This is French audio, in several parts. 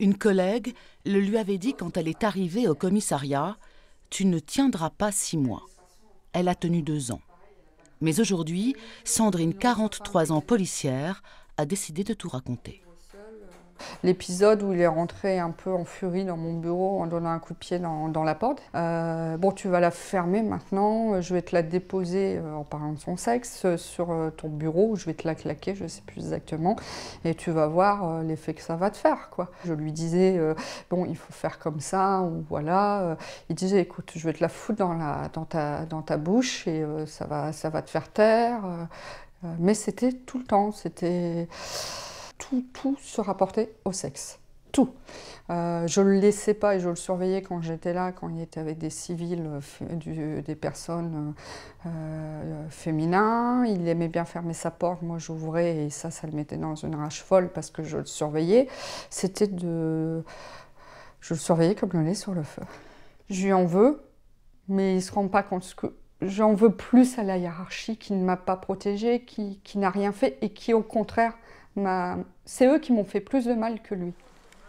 Une collègue le lui avait dit quand elle est arrivée au commissariat Tu ne tiendras pas six mois. Elle a tenu deux ans. Mais aujourd'hui, Sandrine, 43 ans policière, a décidé de tout raconter. L'épisode où il est rentré un peu en furie dans mon bureau en donnant un coup de pied dans, dans la porte. Euh, bon, tu vas la fermer maintenant, je vais te la déposer euh, en parlant de son sexe sur euh, ton bureau, je vais te la claquer, je sais plus exactement, et tu vas voir l'effet que ça va te faire. Quoi. Je lui disais, bon, il faut faire comme ça, ou voilà. Il disait, écoute, je vais te la foutre dans, la, dans, ta, dans ta bouche et ça, va, ça va te faire taire. Mais c'était tout le temps, c'était tout, tout se rapportait au sexe. Tout. Euh, je le laissais pas et je le surveillais quand j'étais là, quand il était avec des civils, euh, des personnes euh, euh, féminins. Il aimait bien fermer sa porte, moi j'ouvrais et ça, ça le mettait dans une rage folle parce que je le surveillais. C'était de. Je le surveillais comme le nez sur le feu. Je lui en veux, mais il ne se rend pas compte que j'en veux plus à la hiérarchie qui ne m'a pas protégée, qui, qui n'a rien fait et qui au contraire c'est eux qui m'ont fait plus de mal que lui.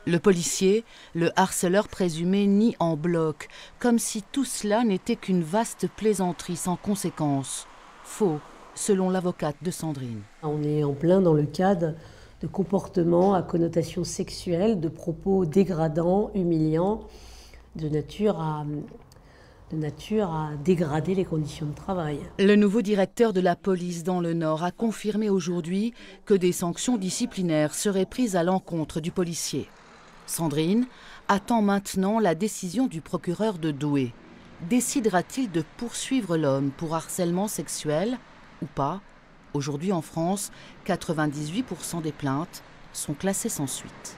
Le policier, le harceleur présumé, nie en bloc, comme si tout cela n'était qu'une vaste plaisanterie sans conséquence. Faux, selon l'avocate de Sandrine. On est en plein dans le cadre de comportements à connotation sexuelle, de propos dégradants, humiliants, de nature à, de nature à dégrader les conditions de travail. Le nouveau directeur de la police dans le Nord a confirmé aujourd'hui que des sanctions disciplinaires seraient prises à l'encontre du policier. Sandrine attend maintenant la décision du procureur de Douai. Décidera-t-il de poursuivre l'homme pour harcèlement sexuel ou pas Aujourd'hui en France, 98% des plaintes sont classées sans suite.